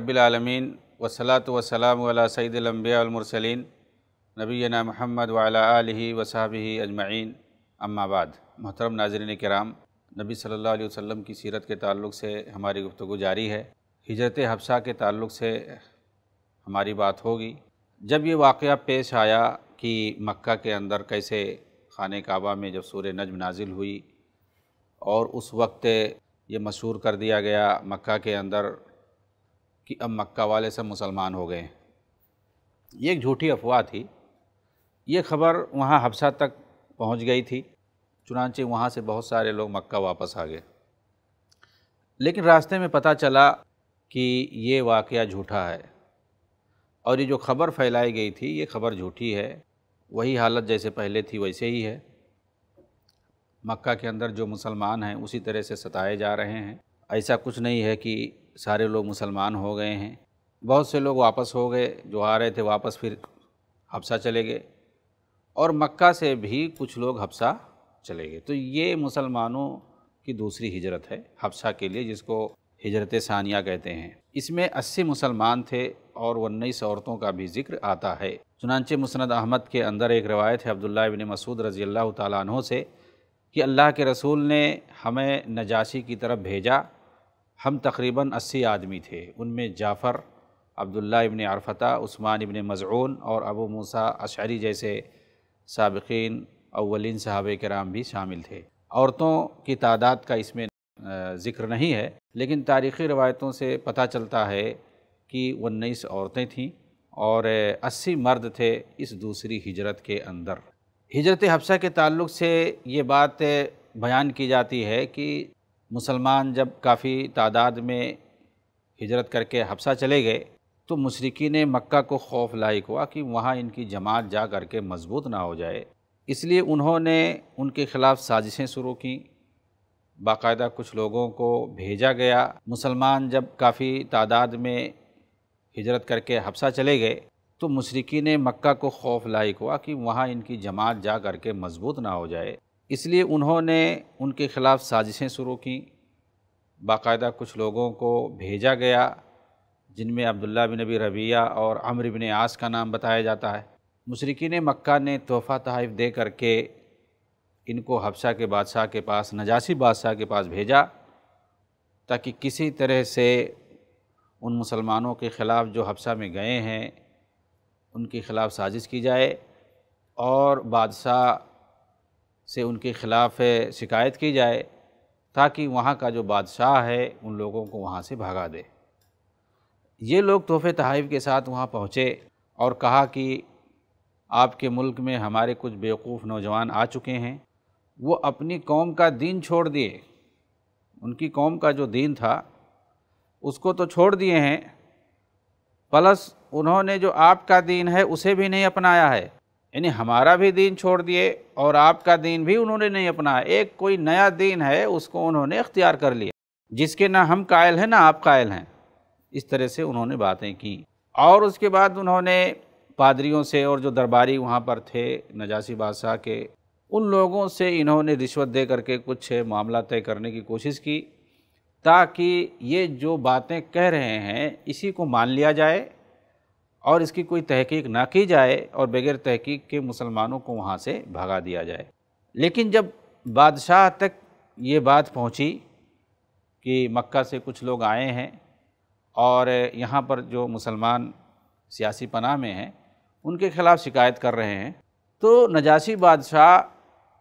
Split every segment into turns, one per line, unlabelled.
रबीआलमीन वसलात वसलाम सईदम्बियामरसलिन नबीना महमद वाला वसाब अजमाइन अम्माबाद मोहतरम नाजरन कराम नबी सल्ला वसम की सीरत के ताल्लुक से हमारी गुफ्तु जारी है हिजरत हफ्सा के तल्ल से हमारी बात होगी जब ये वाक़ पेश आया कि मक्का के अंदर कैसे खान काबा में जब सूर नजम नाजिल हुई और उस वक्त ये मशहूर कर दिया गया मक्का के अंदर कि अब मक्का वाले सब मुसलमान हो गए ये एक झूठी अफवाह थी ये खबर वहाँ हफ्सा तक पहुँच गई थी चुनाचे वहाँ से बहुत सारे लोग मक्का वापस आ गए लेकिन रास्ते में पता चला कि ये वाक़ झूठा है और ये जो खबर फैलाई गई थी ये खबर झूठी है वही हालत जैसे पहले थी वैसे ही है मक्का के अंदर जो मुसलमान हैं उसी तरह से सताए जा रहे हैं ऐसा कुछ नहीं है कि सारे लोग मुसलमान हो गए हैं बहुत से लोग वापस हो गए जो आ रहे थे वापस फिर हफ्सा चले गए और मक्का से भी कुछ लोग हफ्सा चले गए तो ये मुसलमानों की दूसरी हिजरत है हफ्सा के लिए जिसको हिजरत सानिया कहते हैं इसमें अस्सी मुसलमान थे और उन्नीस औरतों का भी जिक्र आता है चुनानचे मुसनद अहमद के अंदर एक रवायत है अब्दुल्ला इबन मसूद रज़ी अल्लाह तु से कि अल्लाह के रसूल ने हमें नजाशी की तरफ भेजा हम तकरीबन अस्सी आदमी थे उनमें जाफ़र अब्दुल्ला इबन अरफता उस्मान इबन मज़ून और अबू मूसा अशरी जैसे सबकिन अवलिन साहब कराम भी शामिल थे औरतों की तादाद का इसमें ज़िक्र नहीं है लेकिन तारीख़ी रवायतों से पता चलता है कि उन्नीस औरतें थीं और अस्सी मर्द थे इस दूसरी हिजरत के अंदर हिजरत हफ्सा के ताल्लुक से ये बात बयान की जाती है कि मुसलमान जब काफ़ी तादाद में हिजरत करके हफ्सा चले गए तो ने मक्का को खौफ लायक हुआ कि वहाँ इनकी जमात जा कर के मजबूत ना हो जाए इसलिए उन्होंने उनके ख़िलाफ़ साजिशें शुरू की बाकायदा कुछ लोगों को भेजा गया मुसलमान जब काफ़ी तादाद में हिजरत करके हफ्सा चले गए तो ने मक्का को खौफ लायक हुआ कि वहाँ इनकी जमात जा कर के मजबूत ना हो जाए इसलिए उन्होंने उनके ख़िलाफ़ साजिशें शुरू की बाकायदा कुछ लोगों को भेजा गया जिनमें अब्दुल्ला बिन नबी रबिया और अमर बिन आस का नाम बताया जाता है मशरकिन मक्का ने तोहफ़ा तहफ़ दे करके इनको हफ्सा के बादशाह के पास नजासी बादशाह के पास भेजा ताकि किसी तरह से उन मुसलमानों के ख़िलाफ़ जो हफ्सा में गए हैं उनके ख़िलाफ़ साजिश की जाए और बादशाह से उनके ख़िलाफ़ शिकायत की जाए ताकि वहाँ का जो बादशाह है उन लोगों को वहाँ से भगा दे ये लोग तोहफ़े तहाइफ के साथ वहाँ पहुँचे और कहा कि आपके मुल्क में हमारे कुछ बेवकूफ़ नौजवान आ चुके हैं वो अपनी कौम का दीन छोड़ दिए उनकी कौम का जो दीन था उसको तो छोड़ दिए हैं प्लस उन्होंने जो आपका दीन है उसे भी नहीं अपनाया है यानी हमारा भी दीन छोड़ दिए और आपका दीन भी उन्होंने नहीं अपनाया एक कोई नया दीन है उसको उन्होंने अख्तियार कर लिया जिसके ना हम कायल हैं ना आप कायल हैं इस तरह से उन्होंने बातें की और उसके बाद उन्होंने पादरियों से और जो दरबारी वहाँ पर थे नजासी बादशाह के उन लोगों से इन्होंने रिश्वत दे करके कुछ मामला तय करने की कोशिश की ताकि ये जो बातें कह रहे हैं इसी को मान लिया जाए और इसकी कोई तहकीक ना की जाए और बगैर तहकीक के मुसलमानों को वहाँ से भगा दिया जाए लेकिन जब बादशाह तक ये बात पहुँची कि मक्का से कुछ लोग आए हैं और यहाँ पर जो मुसलमान सियासी पनाह में हैं उनके ख़िलाफ़ शिकायत कर रहे हैं तो नजाशी बादशाह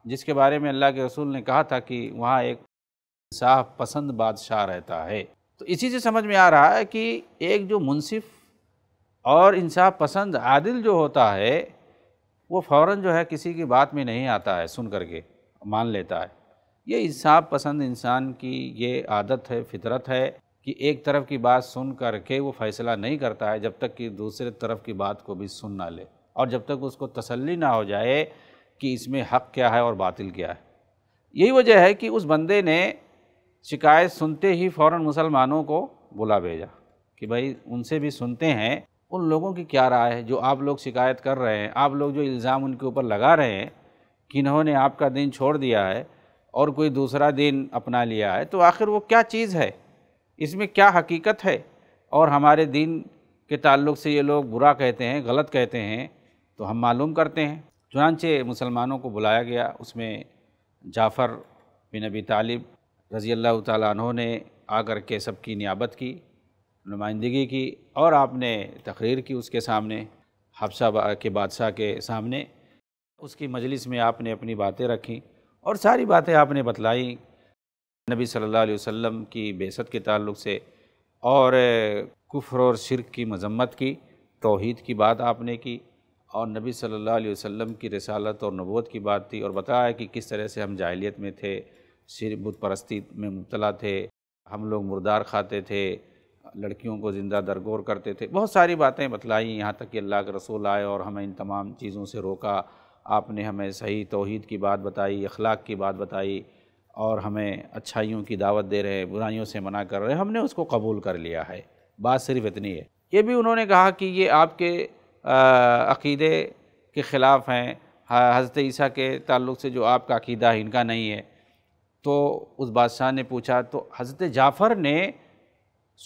जिसके बारे में अल्लाह के रसूल ने कहा था कि वहाँ एक साफ पसंद बादशाह रहता है तो इसी से समझ में आ रहा है कि एक जो मुनसिफ़ और इंसाफ पसंद आदिल जो होता है वो फ़ौर जो है किसी की बात में नहीं आता है सुन करके मान लेता है ये इंसाफ पसंद इंसान की ये आदत है फितरत है कि एक तरफ की बात सुन कर के वो फ़ैसला नहीं करता है जब तक कि दूसरे तरफ की बात को भी सुन ना ले और जब तक उसको तसल्ली ना हो जाए कि इसमें हक़ क्या है और बातिल क्या है यही वजह है कि उस बंदे ने शिकायत सुनते ही फ़ौर मुसलमानों को बुला भेजा कि भाई उनसे भी सुनते हैं उन लोगों की क्या राय है जो आप लोग शिकायत कर रहे हैं आप लोग जो इल्ज़ाम उनके ऊपर लगा रहे हैं कि इन्होंने आपका दिन छोड़ दिया है और कोई दूसरा दिन अपना लिया है तो आखिर वो क्या चीज़ है इसमें क्या हकीकत है और हमारे दिन के ताल्लुक से ये लोग बुरा कहते हैं गलत कहते हैं तो हम मालूम करते हैं चुनानचे मुसलमानों को बुलाया गया उसमें जाफ़र बिन अबी तालिब रज़ी अल्लाह तहों ने आकर के सबकी नियाबत की नुमाइंदगी की और आपने तकरीर की उसके सामने हफ्सा के बादशाह के सामने उसकी मजलिस में आपने अपनी बातें रखी और सारी बातें आपने बतलाई नबी सल्लल्लाहु अलैहि वसल्लम की बेसत के ताल्लुक से और कुफ्र और शिरक की मजम्मत की तोहद की बात आपने की और नबी सल्लल्लाहु अलैहि वसल्लम की रसालत और नबूत की बात थी और बताया कि किस तरह से हम जाहिलियत में थे शिर बुत परस्ती में मुबतला थे हम लोग मुर्दार खाते थे लड़कियों को ज़िंदा दरगोर करते थे बहुत सारी बातें बतलाईं यहाँ तक कि अल्लाह के रसूल आए और हमें इन तमाम चीज़ों से रोका आपने हमें सही तोहद की बात बताई अखलाक की बात बताई और हमें अच्छाइयों की दावत दे रहे बुराइयों से मना कर रहे हमने उसको कबूल कर लिया है बात सिर्फ इतनी है ये भी उन्होंने कहा कि ये आपके अक़ीदे के ख़िलाफ़ हैं हज़रत ईसा के ताल्लुक़ से जो आपका अक़ीदा है इनका नहीं है तो उस बादशाह ने पूछा तो हज़रत जाफ़र ने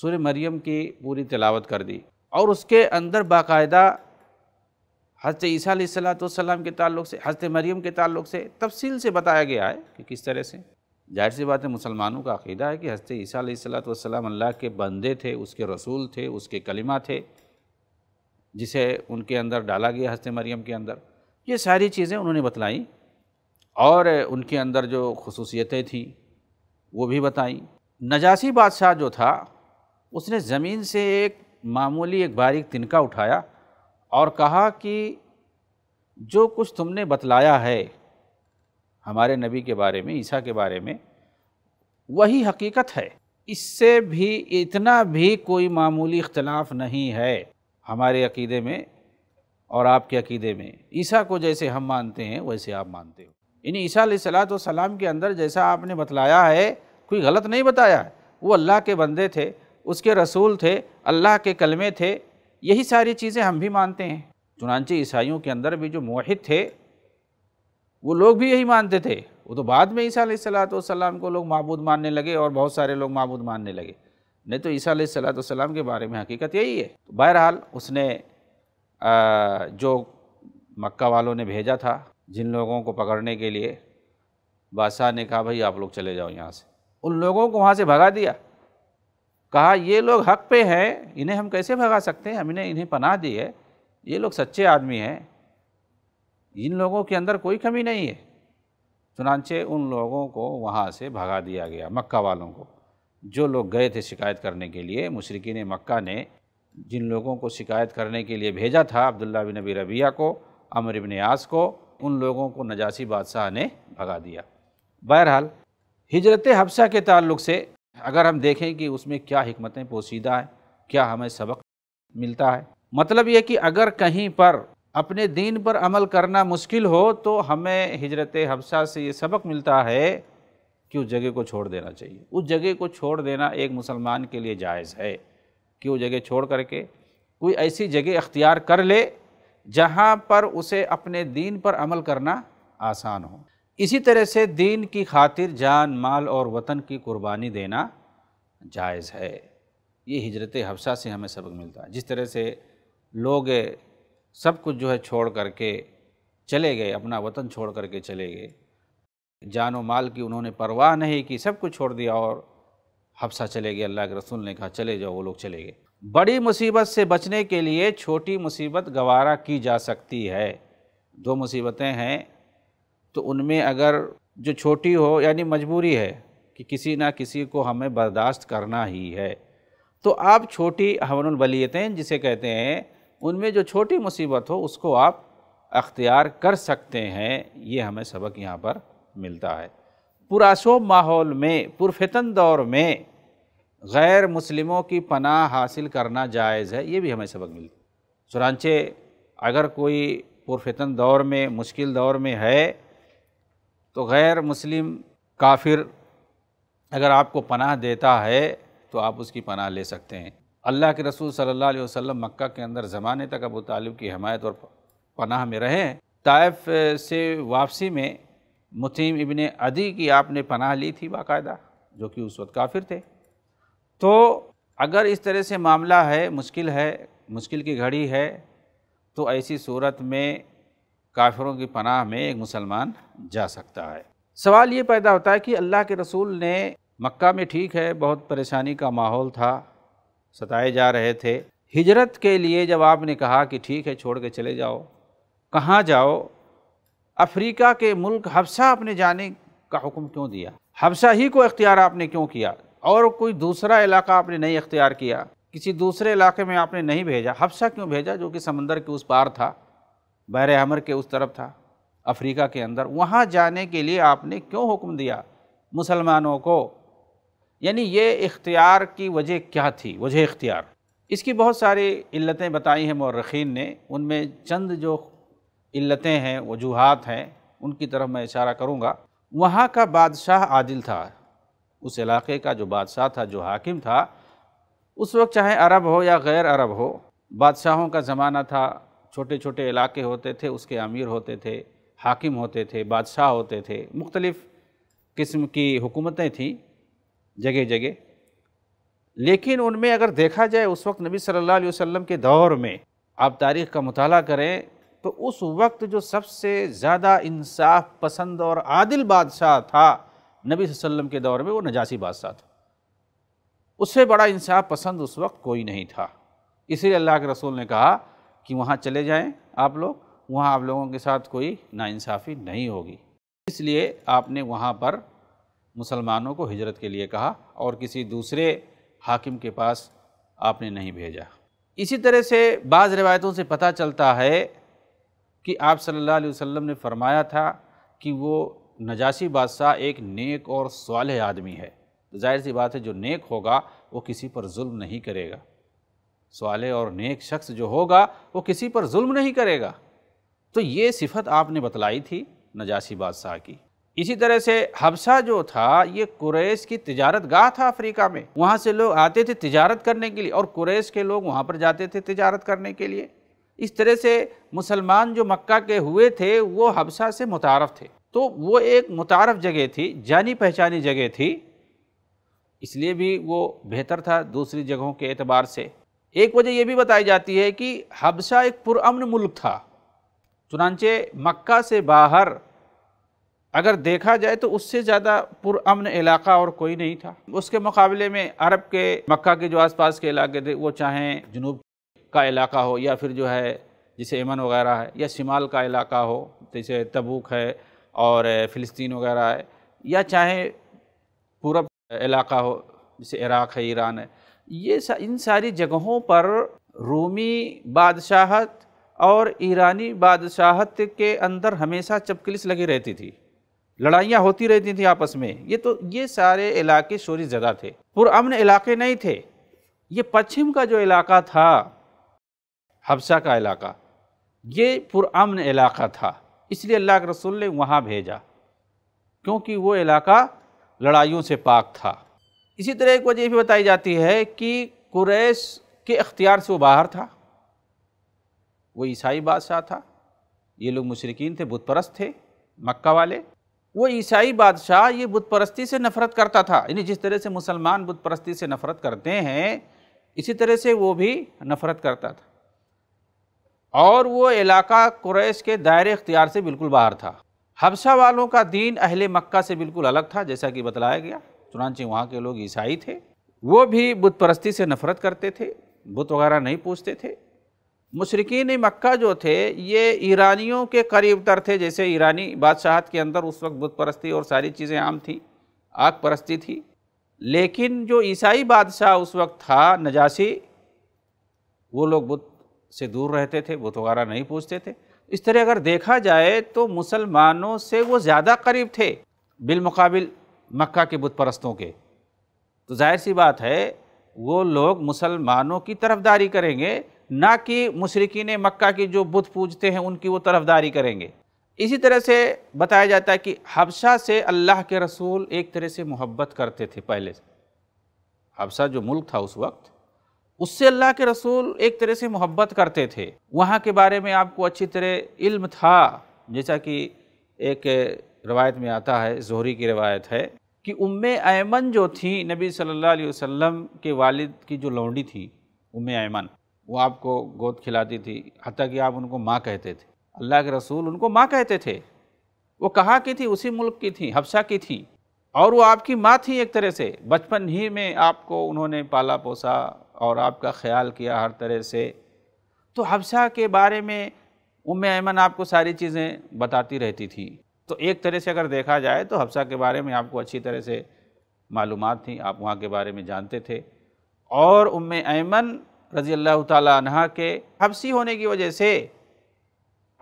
सूर्य मरियम की पूरी तलावत कर दी और उसके अंदर बाकायदा हज़रत ईसा सलाम के ताल्लुक से हज़रत मरियम के ताल्लुक से तफसील से बताया गया है कि किस तरह से जाहिर सी बात है मुसलमानों का अकीदा है कि हज़रत ईसा सलाम अल्लाह के बंदे थे उसके रसूल थे उसके कलिमा थे जिसे उनके अंदर डाला गया हज़रत मरियम के अंदर ये सारी चीज़ें उन्होंने बतलाई और उनके अंदर जो खसूसियतें थीं वो भी बताई नजासी बादशाह जो था उसने ज़मीन से एक मामूली एक बारीक तिनका उठाया और कहा कि जो कुछ तुमने बतलाया है हमारे नबी के बारे में ईसा के बारे में वही हकीकत है इससे भी इतना भी कोई मामूली इख्तलाफ नहीं है हमारे अकीदे में और आपके अकीदे में ईसा को जैसे हम मानते हैं वैसे आप मानते हो इन ईसा सलात सलाम के अंदर जैसा आपने बतलाया है कोई गलत नहीं बताया वो अल्लाह के बंदे थे उसके रसूल थे अल्लाह के कलमे थे यही सारी चीज़ें हम भी मानते हैं चुनानचे ईसाइयों के अंदर भी जो मोहित थे वो लोग भी यही मानते थे वो तो बाद में ईसा सलाम को लोग मबूद मानने लगे और बहुत सारे लोग मबूद मानने लगे नहीं तो ईसा सलाम के बारे में हकीकत यही है तो बहरहाल उसने आ, जो मक्का वालों ने भेजा था जिन लोगों को पकड़ने के लिए बादशाह ने कहा भाई आप लोग चले जाओ यहाँ से उन लोगों को वहाँ से भगा दिया कहा ये लोग हक पे हैं इन्हें हम कैसे भगा सकते हैं हमने इन्हें पनाह दी है ये लोग सच्चे आदमी हैं इन लोगों के अंदर कोई कमी नहीं है चुनानचे उन लोगों को वहाँ से भगा दिया गया मक्का वालों को जो लोग गए थे शिकायत करने के लिए मशरकिन मक्का ने जिन लोगों को शिकायत करने के लिए भेजा था अब्दुल्ला बिन नबी रबिया को अमर इबन आस को उन लोगों को नजासी बादशाह ने भगा दिया बहरहाल हिजरत हफ्सा के ताल्लुक से अगर हम देखें कि उसमें क्या हमतें पोसीदा हैं क्या हमें सबक मिलता है मतलब ये कि अगर कहीं पर अपने दीन पर अमल करना मुश्किल हो तो हमें हजरत हफ्सा से ये सबक मिलता है कि उस जगह को छोड़ देना चाहिए उस जगह को छोड़ देना एक मुसलमान के लिए जायज़ है कि वो जगह छोड़ करके कोई ऐसी जगह अख्तियार कर ले जहाँ पर उसे अपने दीन पर अमल करना आसान हो इसी तरह से दीन की खातिर जान माल और वतन की कुर्बानी देना जायज़ है ये हिजरत हफ्सा से हमें सबक मिलता है जिस तरह से लोग सब कुछ जो है छोड़ करके चले गए अपना वतन छोड़ कर के चले गए जान माल की उन्होंने परवाह नहीं की सब कुछ छोड़ दिया और हफ्सा चले गए अल्लाह के रसूल ने कहा चले जाओ वो लोग चले गए बड़ी मुसीबत से बचने के लिए छोटी मुसीबत गवारा की जा सकती है दो मुसीबतें हैं तो उनमें अगर जो छोटी हो यानी मजबूरी है कि किसी ना किसी को हमें बर्दाश्त करना ही है तो आप छोटी बलियतें जिसे कहते हैं उनमें जो छोटी मुसीबत हो उसको आप अख्तियार कर सकते हैं ये हमें सबक यहाँ पर मिलता है पुराशोब माहौल में पुरफितन दौर में गैर मुस्लिमों की पनाह हासिल करना जायज़ है ये भी हमें सबक मिलता है चुनाचे अगर कोई पुरफितन दौर में मुश्किल दौर में है तो गैर मुस्लिम काफिर अगर आपको पनाह देता है तो आप उसकी पनाह ले सकते हैं अल्लाह के रसूल सल्लल्लाहु अलैहि वसल्लम मक्का के अंदर ज़माने तक अबू तालिब की हमायत और पनाह में रहे ताइफ से वापसी में मुतीम इबन अदी की आपने पनाह ली थी बाकायदा जो कि उस वक्त काफिर थे तो अगर इस तरह से मामला है मुश्किल है मुश्किल की घड़ी है तो ऐसी सूरत में काफिरों की पनाह में एक मुसलमान जा सकता है सवाल ये पैदा होता है कि अल्लाह के रसूल ने मक्का में ठीक है बहुत परेशानी का माहौल था सताए जा रहे थे हिजरत के लिए जब आपने कहा कि ठीक है छोड़ के चले जाओ कहाँ जाओ अफ्रीका के मुल्क हफ्सा आपने जाने का हुक्म क्यों दिया हफ्सा ही को इख्तियार आपने क्यों किया और कोई दूसरा इलाका आपने नहीं इख्तियार किया किसी दूसरे इलाके में आपने नहीं भेजा हफ्सा क्यों भेजा जो कि समंदर के उस पार था बहर अमर के उस तरफ था अफ्रीका के अंदर वहाँ जाने के लिए आपने क्यों हुक्म दिया मुसलमानों को यानी ये इख्तियार की वजह क्या थी वजह इख्तियार इसकी बहुत सारी इल्लतें बताई हैं मौरखीन ने उनमें चंद जो इल्लतें हैं वजूहत हैं उनकी तरफ मैं इशारा करूँगा वहाँ का बादशाह आदिल था उस इलाके का जो बादशाह था जो हाकिम था उस वक्त चाहे अरब हो या गैर अरब हो बादशाहों का ज़माना था छोटे छोटे इलाके होते थे उसके अमीर होते थे हाकिम होते थे बादशाह होते थे मुख्तलिफ़ किस्म की हुकूमतें थीं जगह जगह लेकिन उनमें अगर देखा जाए उस वक्त नबी सल्लल्लाहु अलैहि वसल्लम के दौर में आप तारीख़ का मताल करें तो उस वक्त जो सबसे ज़्यादा इंसाफ पसंद और आदिल बादशाह था नबी वसल्लम के दौर में वो नजासी बादशाह था उससे बड़ा इंसाफ पसंद उस वक्त कोई नहीं था इसीलिए अल्लाह के रसूल ने कहा कि वहाँ चले जाएँ आप लोग वहाँ आप लोगों के साथ कोई नाइंसाफ़ी नहीं होगी इसलिए आपने वहाँ पर मुसलमानों को हिजरत के लिए कहा और किसी दूसरे हाकिम के पास आपने नहीं भेजा इसी तरह से बाज़ रिवायतों से पता चलता है कि आप सल्लल्लाहु अलैहि वसल्लम ने फरमाया था कि वो नजासी बादशाह एक नेक और सवाल आदमी है जाहिर सी बात है जो नेक होगा वो किसी पर जुल्म नहीं करेगा सवाले और नेक शख्स जो होगा वो किसी पर जुल्म नहीं करेगा तो ये सिफत आपने बतलाई थी नजासी बादशाह की इसी तरह से हबसा जो था ये कुरैश की तजारत गाह था अफ्रीका में वहाँ से लोग आते थे तजारत करने के लिए और कुरैश के लोग वहाँ पर जाते थे तजारत करने के लिए इस तरह से मुसलमान जो मक्का के हुए थे वो हबसा से मुतारफ़ थे तो वो एक मुतारफ़ जगह थी जानी पहचानी जगह थी इसलिए भी वो बेहतर था दूसरी जगहों के एतबार से एक वजह यह भी बताई जाती है कि हबशा एक पुरान मुल्क था चुनानचे मक्का से बाहर अगर देखा जाए तो उससे ज़्यादा पुरान इलाका और कोई नहीं था उसके मुकाबले में अरब के मक्का के जो आसपास के इलाके थे वो चाहे जनूब का इलाका हो या फिर जो है जैसे यमन वगैरह है या शिमाल का इलाका हो जैसे तबूक है और फ़िलिस्तीन वगैरह है या चाहे पूरब इलाका हो जैसे इराक़ है ईरान है ये सा, इन सारी जगहों पर रोमी बादशाहत और ईरानी बादशाहत के अंदर हमेशा चपकलिस लगी रहती थी लड़ाइयाँ होती रहती थी आपस में ये तो ये सारे इलाके शोरी ज़्यादा थे पुरान इलाके नहीं थे ये पश्चिम का जो इलाका था हफ्सा का इलाका ये पुरान इलाका था इसलिए अल्लाह के रसूल ने वहाँ भेजा क्योंकि वो इलाका लड़ाइयों से पाक था इसी तरह एक वजह भी बताई जाती है कि कुरैश के अख्तियार से वो बाहर था वो ईसाई बादशाह था ये लोग मुशरकिन थे बुतपरस्त थे मक्का वाले वो ईसाई बादशाह ये बुतपरस्ती से नफरत करता था यानी जिस तरह से मुसलमान बुतपरस्ती से नफरत करते हैं इसी तरह से वो भी नफरत करता था और वो इलाका कुरैश के दायरे इख्तियार से बिल्कुल बाहर था हबसा वालों का दीन अहले मक्का से बिल्कुल अलग था जैसा कि बतलाया गया चुनाचे वहाँ के लोग ईसाई थे वो भी बुत परस्ती से नफरत करते थे बुत वगैरह नहीं पूछते थे मशरकिन मक्का जो थे ये ईरानियों के करीब तर थे जैसे ईरानी बादशाहत के अंदर उस वक्त बुत परस्ती और सारी चीज़ें आम थी आग परस्ती थी लेकिन जो ईसाई बादशाह उस वक्त था नजासी वो लोग बुत से दूर रहते थे बुत वगैरह नहीं पूछते थे इस तरह अगर देखा जाए तो मुसलमानों से वो ज़्यादा करीब थे बिलमकाबिल मक्का के बुत परस्तों के तो जाहिर सी बात है वो लोग मुसलमानों की तरफदारी करेंगे ना कि मशरकिन मक्का की जो बुत पूजते हैं उनकी वो तरफदारी करेंगे इसी तरह से बताया जाता है कि हबशा से अल्लाह के रसूल एक तरह से मोहब्बत करते थे पहले से हबशा जो मुल्क था उस वक्त उससे अल्लाह के रसूल एक तरह से मोहब्बत करते थे वहाँ के बारे में आपको अच्छी तरह इल्म था जैसा कि एक रवायत में आता है जोहरी की रवायत है कि उम ऐमन जो थी नबी सल्लल्लाहु अलैहि वसल्लम के वालिद की जो लौंडी थी उम ऐमन वो आपको गोद खिलाती थी हती कि आप उनको माँ कहते थे अल्लाह के रसूल उनको माँ कहते थे वो कहाँ की थी उसी मुल्क की थी हफ्सा की थी और वो आपकी माँ थी एक तरह से बचपन ही में आपको उन्होंने पाला पोसा और आपका ख्याल किया हर तरह से तो हफ्सा के बारे में उम ऐमन आपको सारी चीज़ें बताती रहती थी तो एक तरह से अगर देखा जाए तो हफ्सा के बारे में आपको अच्छी तरह से मालूम थी आप वहाँ के बारे में जानते थे और उम ऐमन रज़ी अल्लाह तह के हफ्सी होने की वजह से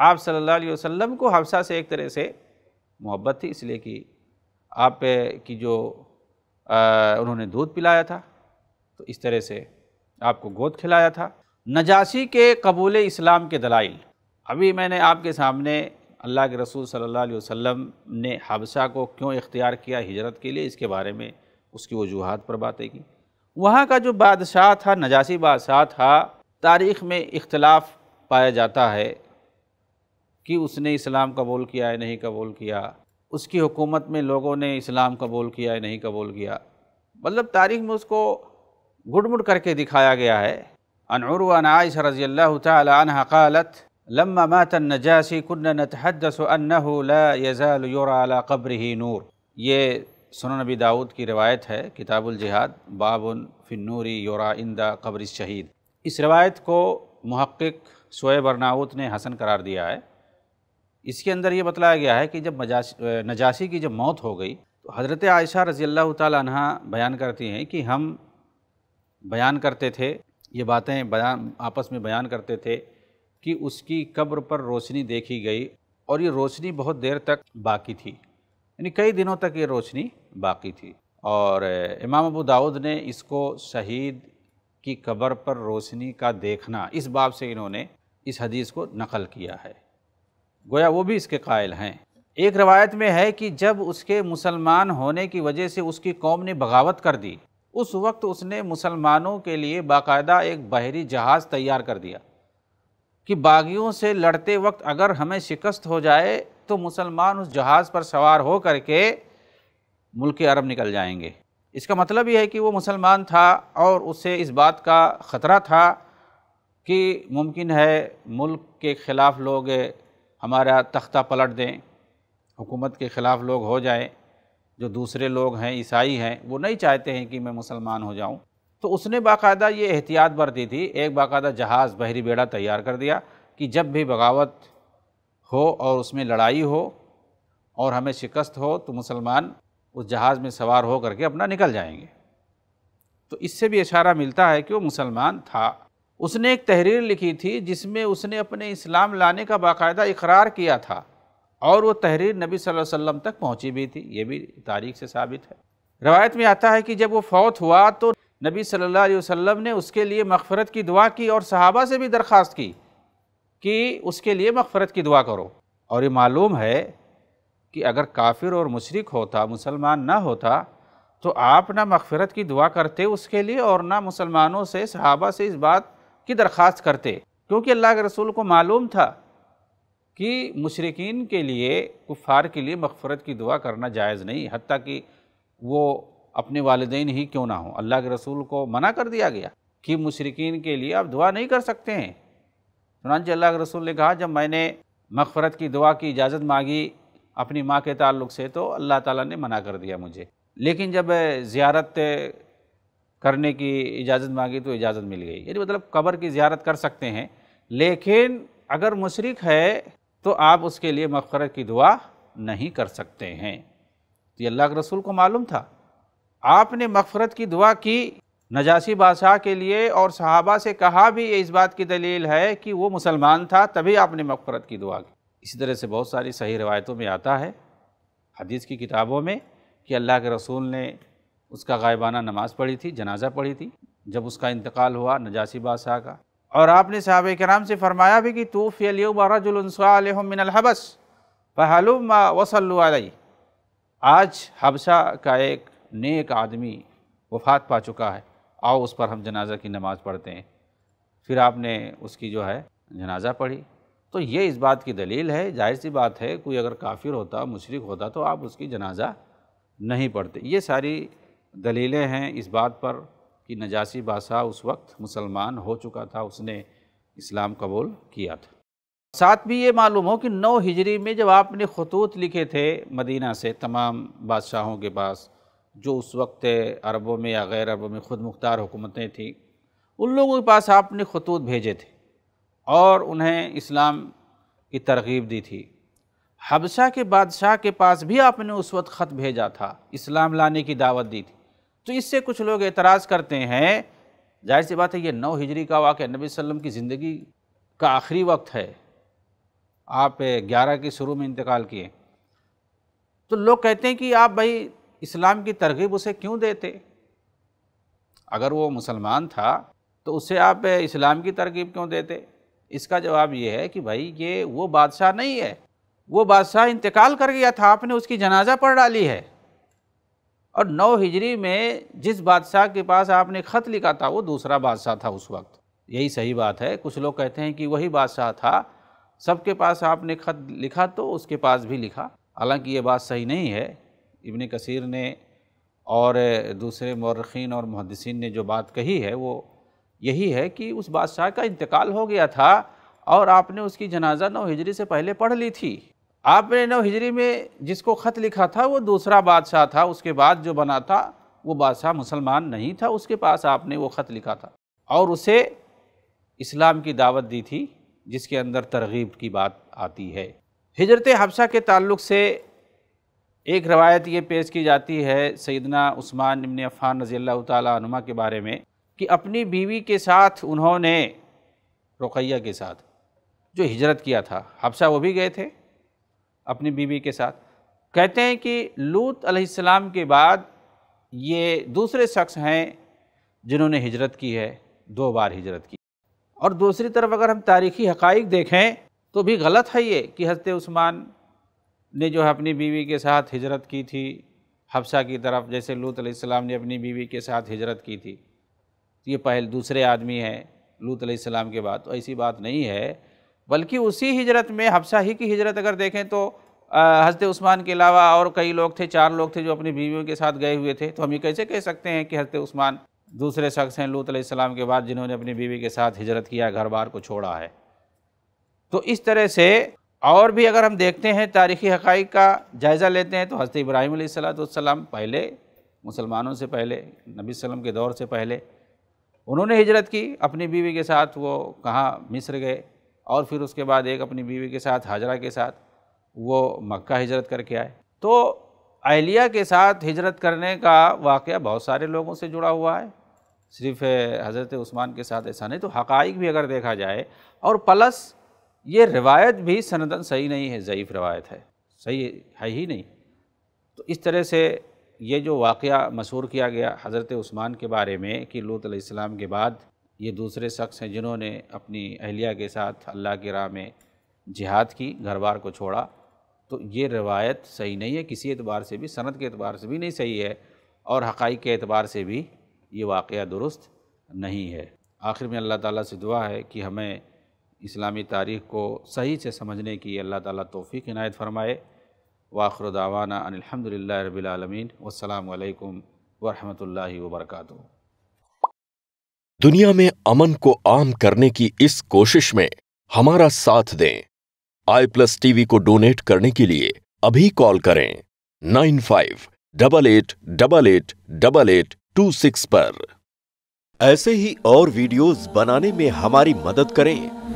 आप सल्लल्लाहु अलैहि वसल्लम को हफ्सा से एक तरह से मोहब्बत थी इसलिए कि आप की जो आ, उन्होंने दूध पिलाया था तो इस तरह से आपको गोद खिलाया था नजासी के कबूल इस्लाम के दलाइल अभी मैंने आपके सामने अल्लाह के रसूल सल्लल्लाहु अलैहि वसल्लम ने हबसा को क्यों इख्तियार किया हिजरत के लिए इसके बारे में उसकी वजूहत पर बातें की वहाँ का जो बादशाह था नजासी बादशाह था तारीख़ में इख्तलाफ पाया जाता है कि उसने इस्लाम कबूल किया है नहीं कबूल किया उसकी हुकूमत में लोगों ने इस्लाम कबूल किया है नहीं कबूल किया मतलब तारीख़ में उसको गुडमुड करके दिखाया गया है अनूर अनाइश रज़ी अल्लाह तहक़ालत लम्मा मातन नजासी कुन नतहदस ला यज़ाल युरा कब्र ही नूर ये सुन नबी दाऊद की रवायत है किताबुल जिहाद बाबुन फ़िनूरी युरा इंदा कब्र शहीद इस रवायत को महक्क शोएब बरनाउत ने हसन करार दिया है इसके अंदर ये बतलाया गया है कि जब नजासी की जब मौत हो गई तो हज़रत आयशा रज़ी अल्लाह तहा बयान करती हैं कि हम बयान करते थे ये बातें बयान आपस में बयान करते थे कि उसकी कब्र पर रोशनी देखी गई और ये रोशनी बहुत देर तक बाकी थी यानी कई दिनों तक ये रोशनी बाकी थी और इमाम अबू दाऊद ने इसको शहीद की कब्र पर रोशनी का देखना इस बाब से इन्होंने इस हदीस को नकल किया है गोया वो भी इसके कायल हैं एक रवायत में है कि जब उसके मुसलमान होने की वजह से उसकी कौम ने बगावत कर दी उस वक्त उसने मुसलमानों के लिए बाकायदा एक बहरी जहाज़ तैयार कर दिया कि बागियों से लड़ते वक्त अगर हमें शिकस्त हो जाए तो मुसलमान उस जहाज़ पर सवार हो करके मुल्क अरब निकल जाएंगे इसका मतलब ये है कि वो मुसलमान था और उसे इस बात का ख़तरा था कि मुमकिन है मुल्क के ख़िलाफ़ लोग हमारा तख्ता पलट दें हुकूमत के ख़िलाफ़ लोग हो जाए जो दूसरे लोग हैं ईसाई हैं वो नहीं चाहते हैं कि मैं मुसलमान हो जाऊं तो उसने बाकायदा ये एहतियात बरती थी एक बाकायदा जहाज़ बहरी बेड़ा तैयार कर दिया कि जब भी बगावत हो और उसमें लड़ाई हो और हमें शिकस्त हो तो मुसलमान उस जहाज़ में सवार हो करके अपना निकल जाएंगे तो इससे भी इशारा मिलता है कि वो मुसलमान था उसने एक तहरीर लिखी थी जिसमें उसने अपने इस्लाम लाने का बाकायदा इकरार किया था और वो तहरीर नबी सल्लल्लाहु अलैहि वसल्लम तक पहुंची भी थी ये भी तारीख से साबित है रवायत में आता है कि जब वो फौत हुआ तो नबी सल्लल्लाहु अलैहि वसल्लम ने उसके लिए मगफ़रत की दुआ की और सहाबा से भी दरख्वास्त की कि उसके लिए मगफ़रत की दुआ करो और ये मालूम है कि अगर काफिर और मशरक होता मुसलमान ना होता तो आप ना मगफ़रत की दुआ करते उसके लिए और ना मुसलमानों से सहाबा से इस बात की दरख्वास्त करते क्योंकि अल्लाह के रसूल को मालूम था कि मशरकिन के लिए कुफ़ार के लिए मगफ़रत की दुआ करना जायज़ नहीं हती कि वो अपने वालदेन ही क्यों ना हो अल्लाह के रसूल को मना कर दिया गया कि मुशरकिन के लिए आप दुआ नहीं कर सकते हैं जी अल्लाह के रसूल ने कहा जब मैंने मकफरत की दुआ की इजाज़त मांगी अपनी माँ के ताल्लुक से तो अल्लाह ताला ने मना कर दिया मुझे लेकिन जब ज़्यारत करने की इजाज़त मांगी तो इजाज़त मिल गई यानी मतलब क़बर की ज़्यारत कर सकते हैं लेकिन अगर मुशरक है तो आप उसके लिए मकफरत की दुआ नहीं कर सकते हैं तो ये अल्लाह के रसूल को मालूम था आपने मफ़रत की दुआ की नजासी बादशाह के लिए और सहाबा से कहा भी ये इस बात की दलील है कि वो मुसलमान था तभी आपने मफ़रत की दुआ की इसी तरह से बहुत सारी सही रवायतों में आता है हदीस की किताबों में कि अल्लाह के रसूल ने उसका गायबाना नमाज़ पढ़ी थी जनाजा पढ़ी थी जब उसका इंतकाल हुआ नजासी बादशाह का और आपने साहब कराम से फरमाया भी कि तूफ़ मिनलहबस पहलुमा वसल आज हबसा का एक नेक आदमी वफात पा चुका है आओ उस पर हम जनाजा की नमाज़ पढ़ते हैं फिर आपने उसकी जो है जनाजा पढ़ी तो ये इस बात की दलील है जाहिर सी बात है कोई अगर काफिर होता मुशरक होता तो आप उसकी जनाजा नहीं पढ़ते ये सारी दलीलें हैं इस बात पर कि नजासी बादशाह उस वक्त मुसलमान हो चुका था उसने इस्लाम कबूल किया था साथ भी ये मालूम हो कि नौ हिजरी में जब आपने खतूत लिखे थे मदीना से तमाम बादशाहों के पास जो उस वक्त अरबों में या गैर अरबों में ख़ुद मुख्तार हुकूमतें थीं उन लोगों के पास आपने खतूत भेजे थे और उन्हें इस्लाम की तरगीब दी थी हबशा के बादशाह के पास भी आपने उस वक्त ख़त भेजा था इस्लाम लाने की दावत दी थी तो इससे कुछ लोग एतराज़ करते हैं जाहिर सी बात है ये नौ हिजरी का वाक़ नबी वसम की ज़िंदगी का आखिरी वक्त है आप ग्यारह के शुरू में इंतकाल किए तो लोग कहते हैं कि आप भाई इस्लाम की तरगीब उसे क्यों देते अगर वो मुसलमान था तो उसे आप इस्लाम की तरकीब क्यों देते इसका जवाब ये है कि भाई ये वो बादशाह नहीं है वो बादशाह इंतकाल कर गया था आपने उसकी जनाजा पढ़ डाली है और नौ हिजरी में जिस बादशाह के पास आपने ख़त लिखा था वो दूसरा बादशाह था उस वक्त यही सही बात है कुछ लोग कहते हैं कि वही बादशाह था सबके पास आपने ख़त लिखा तो उसके पास भी लिखा हालांकि ये बात सही नहीं है इबन कसीर ने और दूसरे मौरखीन और मुहदसिन ने जो बात कही है वो यही है कि उस बादशाह का इंतकाल हो गया था और आपने उसकी जनाजा नौ हिजरी से पहले पढ़ ली थी आपने नौ हिजरी में जिसको ख़त लिखा था वो दूसरा बादशाह था उसके बाद जो बना था वो बादशाह मुसलमान नहीं था उसके पास आपने वो ख़त लिखा था और उसे इस्लाम की दावत दी थी जिसके अंदर तरगीब की बात आती है हिजरत हफ्सा के ताल्लुक से एक रवायत ये पेश की जाती है सैदना उस्मान इबन अफ़ान रज़ी अल्लाह तुमा के बारे में कि अपनी बीवी के साथ उन्होंने रुकैया के साथ जो हिजरत किया था हफ्सा वो भी गए थे अपनी बीवी के साथ कहते हैं कि लूत अलैहिस्सलाम के बाद ये दूसरे शख्स हैं जिन्होंने हिजरत की है दो बार हिजरत की और दूसरी तरफ अगर हम तारीख़ी हक़ देखें तो भी गलत है ये कि हजरत उस्मान ने जो है अपनी बीवी के साथ हिजरत की थी हफ्सा की तरफ जैसे लूत अलैहिस्सलाम ने अपनी बीवी के साथ हिजरत की थी तो ये पहले दूसरे आदमी हैं लूत अलैहिस्सलाम के बाद तो ऐसी बात नहीं है बल्कि उसी हिजरत में हफ्सा ही की हिजरत अगर देखें तो हजरत उस्मान के अलावा और कई लोग थे चार लोग थे जो अपनी बीवियों के साथ गए हुए थे तो हम ये कैसे कह सकते हैं कि हजरत उस्मान दूसरे शख्स हैं लूत अलैहिस्सलाम के बाद जिन्होंने अपनी बीवी के साथ हिजरत किया घर बार को छोड़ा है तो इस तरह से और भी अगर हम देखते हैं तारीख़ी हक़ का जायज़ा लेते हैं तो हज़रत इब्राहिम सलाम पहले मुसलमानों से पहले नबी वसम के दौर से पहले उन्होंने हिजरत की अपनी बीवी के साथ वो कहाँ मिस्र गए और फिर उसके बाद एक अपनी बीवी के साथ हाजरा के साथ वो मक्का हिजरत करके आए तो अहलिया के साथ हिजरत करने का वाक़ बहुत सारे लोगों से जुड़ा हुआ है सिर्फ़ हज़रत उस्मान के साथ ऐसा नहीं तो हक़ भी अगर देखा जाए और प्लस ये रिवायत भी सनदन सही नहीं है ज़यीफ़ रवायत है सही है ही नहीं तो इस तरह से ये जो वाक़ मशहूर किया गया हज़रत उस्मान के बारे में कि लूत अलैहिस्सलाम के बाद ये दूसरे शख्स हैं जिन्होंने अपनी अहलिया के साथ अल्लाह की राह में जिहाद की घरबार को छोड़ा तो ये रवायत सही नहीं है किसी एतबार से भी सनत के एतबार से भी नहीं सही है और हक़ के एतबार से भी ये वाक़ दुरुस्त नहीं है आखिर में अल्लाह ताली से दुआ है कि हमें इस्लामी तारीख़ को सही से समझने की अल्लाह ताला तौफीक इनायत फरमाए वाखर दावाना अनिलहमदिल्ला रबालमीन वालकम वरहमल वर्क दुनिया में अमन को आम करने की इस कोशिश में हमारा साथ दें आई प्लस टीवी को डोनेट करने के लिए अभी कॉल करें nine five double eight double eight double eight two six पर ऐसे ही और वीडियोस बनाने में हमारी मदद करें